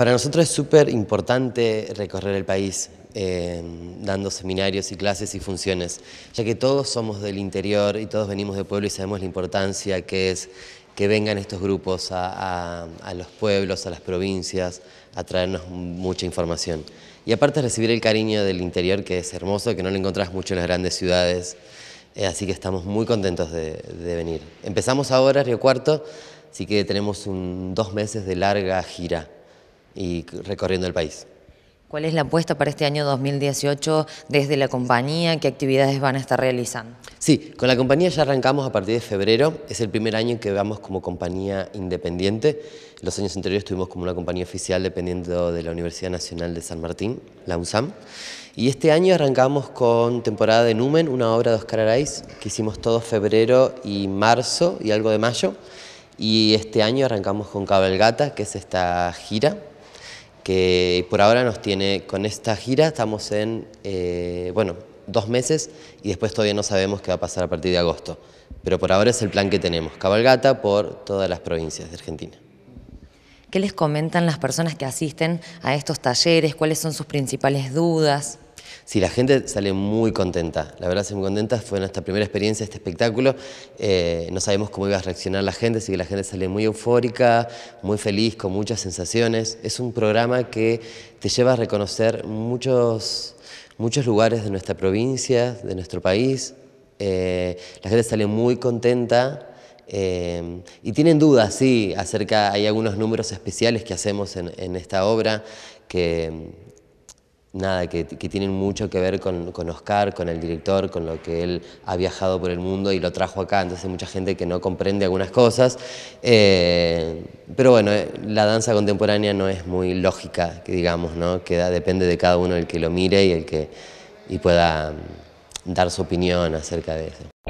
Para nosotros es súper importante recorrer el país eh, dando seminarios y clases y funciones, ya que todos somos del interior y todos venimos de pueblo y sabemos la importancia que es que vengan estos grupos a, los pueblos, a las provincias, a traernos mucha información. Y aparte recibir el cariño del interior, que es hermoso, que no lo encontrás mucho en las grandes ciudades, eh, así que estamos muy contentos de, venir. Empezamos ahora Río Cuarto, así que tenemos dos meses de larga gira y recorriendo el país. ¿Cuál es la apuesta para este año 2018 desde la compañía? ¿Qué actividades van a estar realizando? Sí, con la compañía ya arrancamos a partir de febrero. Es el primer año que vamos como compañía independiente. Los años anteriores estuvimos como una compañía oficial dependiendo de la Universidad Nacional de San Martín, la USAM... Y este año arrancamos con temporada de Numen, una obra de Oscar Araiz que hicimos todo febrero y marzo y algo de mayo. Y este año arrancamos con Cabalgata, que es esta gira que por ahora nos tiene con esta gira, estamos en, eh, bueno, dos meses y después todavía no sabemos qué va a pasar a partir de agosto. Pero por ahora es el plan que tenemos, cabalgata por todas las provincias de Argentina. ¿Qué les comentan las personas que asisten a estos talleres? ¿Cuáles son sus principales dudas? Sí, la gente sale muy contenta, la verdad, es muy contenta. Fue nuestra primera experiencia este espectáculo. Eh, no sabemos cómo iba a reaccionar la gente, así que la gente sale muy eufórica, muy feliz, con muchas sensaciones. Es un programa que te lleva a reconocer muchos, muchos lugares de nuestra provincia, de nuestro país. Eh, la gente sale muy contenta. Eh, y tienen dudas, sí, acerca, hay algunos números especiales que hacemos en esta obra que nada, que, tienen mucho que ver con, con, Oscar, con el director, con lo que él ha viajado por el mundo y lo trajo acá, entonces hay mucha gente que no comprende algunas cosas, eh, pero bueno, eh, la danza contemporánea no es muy lógica, que digamos, ¿no? que depende de cada uno el que lo mire y el que y pueda mm, dar su opinión acerca de eso.